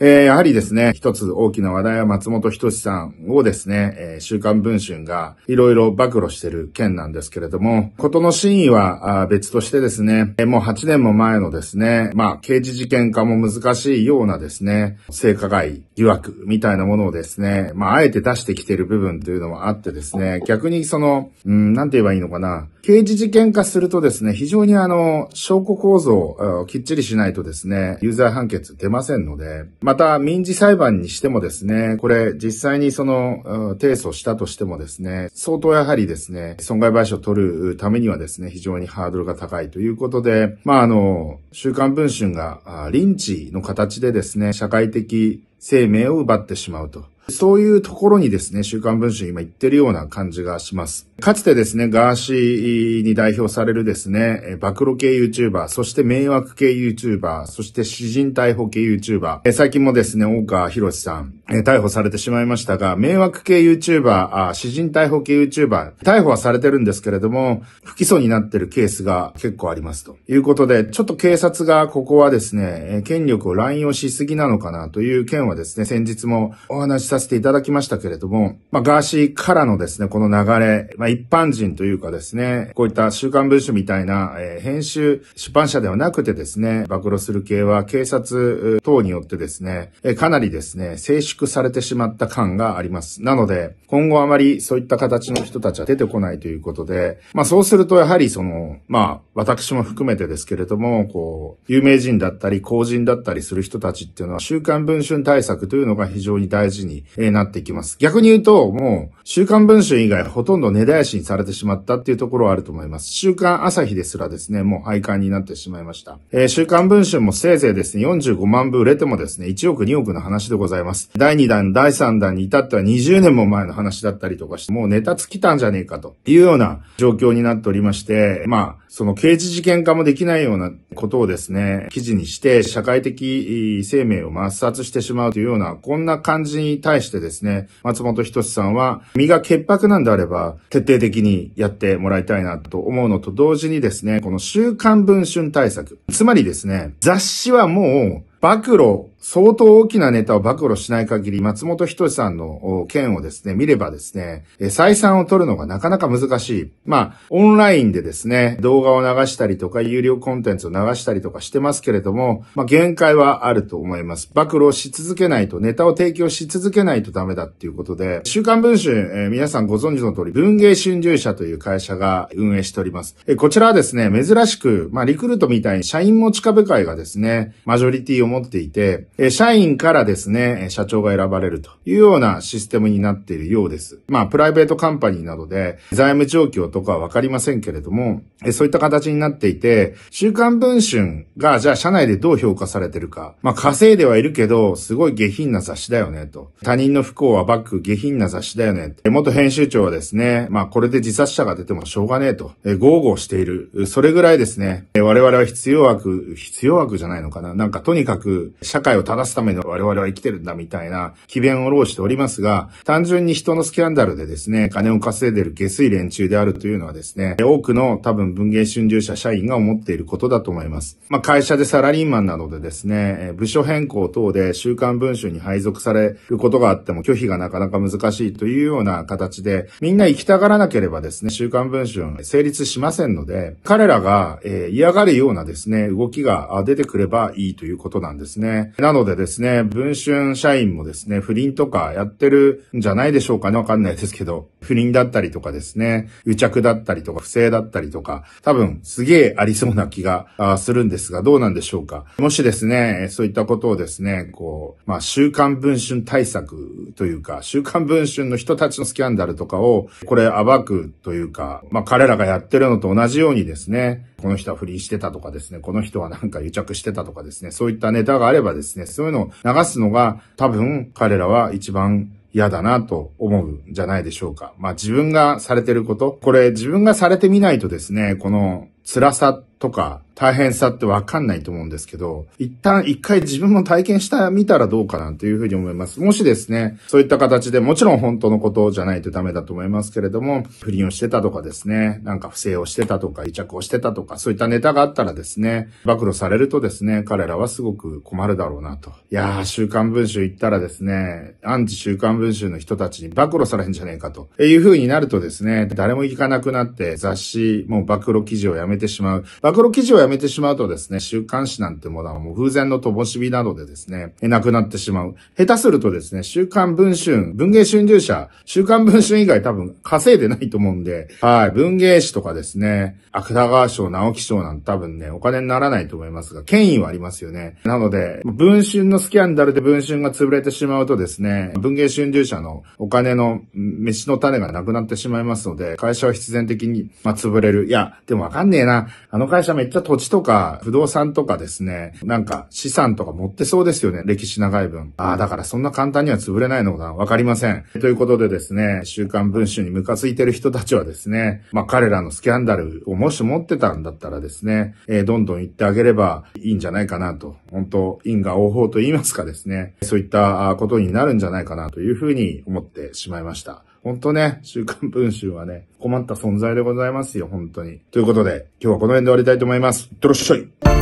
えー、やはりですね、一つ大きな話題は松本人志さんをですね、えー、週刊文春がいろいろ暴露してる件なんですけれども、ことの真意は別としてですね、もう8年も前のですね、まあ刑事事件化も難しいようなですね、性加害疑惑みたいなものをですね、まああえて出してきてる部分というのもあってですね、逆にその、うん、なんて言えばいいのかな、刑事事件化するとですね、非常にあの、証拠構造をきっちりしないとですね、有罪判決出ませんので、また、民事裁判にしてもですね、これ、実際にその、提訴したとしてもですね、相当やはりですね、損害賠償を取るためにはですね、非常にハードルが高いということで、まあ、あの、週刊文春が、リンチの形でですね、社会的生命を奪ってしまうと。そういうところにですね、週刊文春今言ってるような感じがします。かつてですね、ガーシーに代表されるですね、暴露系 YouTuber、そして迷惑系 YouTuber、そして詩人逮捕系 YouTuber、最近もですね、大川博さん、逮捕されてしまいましたが、迷惑系 YouTuber、詩人逮捕系 YouTuber、逮捕はされてるんですけれども、不起訴になってるケースが結構ありますということで、ちょっと警察がここはですね、権力を乱用しすぎなのかなという件はですね、先日もお話しさせていただきましたけれども、まあ、ガーシーからのですね、この流れ、まあ、一般人というかですね、こういった週刊文春みたいな、えー、編集、出版社ではなくてですね、暴露する系は警察等によってですね、えかなりですね、静粛されてしまった感があります。なので、今後あまりそういった形の人たちは出てこないということで、まあ、そうするとやはりその、まあ、私も含めてですけれども、こう、有名人だったり、公人だったりする人たちっていうのは、週刊文春対策というのが非常に大事にになってきます。逆に言うと、もう、週刊文春以外ほとんど根絶やしにされてしまったっていうところはあると思います。週刊朝日ですらですね、もう廃刊になってしまいました。えー、週刊文春もせいぜいですね、45万部売れてもですね、1億2億の話でございます。第2弾、第3弾に至っては20年も前の話だったりとかして、もうネタ尽きたんじゃねえかというような状況になっておりまして、まあ、その刑事事件化もできないようなことをですね、記事にして、社会的生命を抹殺してしまうというような、こんな感じに対対してですね、松本人志さんは、身が潔白なんであれば、徹底的にやってもらいたいなと思うのと同時にですね、この週刊文春対策、つまりですね、雑誌はもう、暴露相当大きなネタを暴露しない限り、松本人志さんの件をですね、見ればですね、採算を取るのがなかなか難しい。まあ、オンラインでですね、動画を流したりとか、有料コンテンツを流したりとかしてますけれども、まあ、限界はあると思います。暴露し続けないと、ネタを提供し続けないとダメだっていうことで、週刊文春、えー、皆さんご存知の通り、文芸春秋社という会社が運営しております。えー、こちらはですね、珍しく、まあ、リクルートみたいに社員持ち株会がですね、マジョリティを持っていて、え社員からですね、社長が選ばれるというようなシステムになっているようです。まあ、プライベートカンパニーなどで財務状況とかはわかりませんけれども、えそういった形になっていて、週刊文春がじゃあ社内でどう評価されてるか。まあ、稼いではいるけど、すごい下品な雑誌だよね、と。他人の不幸はバック下品な雑誌だよね。元編集長はですね、まあ、これで自殺者が出てもしょうがねえと、え豪語している。それぐらいですね、我々は必要悪、必要悪じゃないのかな。なんかとにかく社会をを正すために我々は生きてるんだみたいな、機弁を漏しておりますが、単純に人のスキャンダルでですね、金を稼いでる下水連中であるというのはですね、多くの多分文芸春秋社社員が思っていることだと思います。まあ、会社でサラリーマンなどでですね、部署変更等で週刊文春に配属されることがあっても拒否がなかなか難しいというような形で、みんな行きたがらなければですね、週刊文春成立しませんので、彼らが、え嫌がるようなですね、動きが出てくればいいということなんですね。なのでですね、文春社員もですね、不倫とかやってるんじゃないでしょうかね。わかんないですけど、不倫だったりとかですね、癒着だったりとか、不正だったりとか、多分すげえありそうな気がするんですが、どうなんでしょうか。もしですね、そういったことをですね、こう、まあ、週刊文春対策というか、週刊文春の人たちのスキャンダルとかを、これ暴くというか、まあ、彼らがやってるのと同じようにですね、この人は不倫してたとかですね、この人はなんか癒着してたとかですね、そういったネタがあればですね、ね、そういうのを流すのが多分彼らは一番嫌だなと思うんじゃないでしょうか。まあ自分がされてること、これ自分がされてみないとですね、この辛さとか大変さってわかんないと思うんですけど、一旦一回自分も体験したみたらどうかなというふうに思います。もしですね、そういった形でもちろん本当のことじゃないとダメだと思いますけれども、不倫をしてたとかですね、なんか不正をしてたとか、癒着をしてたとか、そういったネタがあったらですね、暴露されるとですね、彼らはすごく困るだろうなと。いやー、週刊文集行ったらですね、アンチ週刊文集の人たちに暴露されんじゃねえかというふうになるとですね、誰も行かなくなって雑誌、もう暴露記事をやめてしまう。暴暴露記事をやめてしまうとですね、週刊誌なんてものはもう風前の灯火などでですね、なくなってしまう。下手するとですね、週刊文春、文芸春秋社、週刊文春以外多分稼いでないと思うんで、はい、文芸誌とかですね、芥川賞、直木賞なんて多分ね、お金にならないと思いますが、権威はありますよね。なので、文春のスキャンダルで文春が潰れてしまうとですね、文芸春秋社のお金の飯の種がなくなってしまいますので、会社は必然的に、まあ、潰れる。いや、でもわかんねえな。あの会社めっちゃ土地とか不動産とかですね、なんか資産とか持ってそうですよね。歴史長い分。ああ、だからそんな簡単には潰れないのかなわかりません。ということでですね、週刊文春にムカついてる人たちはですね、まあ彼らのスキャンダルをもし持ってたんだったらですね、えー、どんどん言ってあげればいいんじゃないかなと。本当因果応報と言いますかですね、そういったことになるんじゃないかなというふうに思ってしまいました。本当ね、週刊文春はね、困った存在でございますよ、本当に。ということで、今日はこの辺で終わりたいと思います。いってらっしゃい。